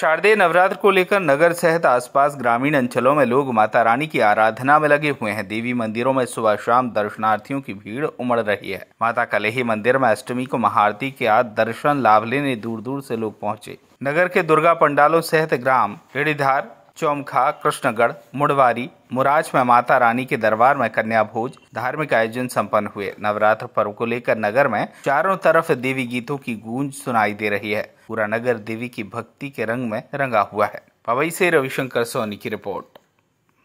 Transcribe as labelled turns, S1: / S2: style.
S1: शारदीय नवरात्र को लेकर नगर सहित आसपास ग्रामीण अंचलों में लोग माता रानी की आराधना में लगे हुए हैं देवी मंदिरों में सुबह शाम दर्शनार्थियों की भीड़ उमड़ रही है माता कलेही मंदिर में अष्टमी को महाआरती के आज दर्शन लाभ लेने दूर दूर से लोग पहुंचे नगर के दुर्गा पंडालों सहित ग्राम हिड़ीधार चौमखा कृष्णगढ़ मुड़वारी मुराज में माता रानी के दरबार में कन्या भोज धार्मिक आयोजन संपन्न हुए नवरात्र पर्व को लेकर नगर में चारों तरफ देवी गीतों की गूंज सुनाई दे रही है पूरा नगर देवी की भक्ति के रंग में रंगा हुआ है पवई से रविशंकर सोनी की रिपोर्ट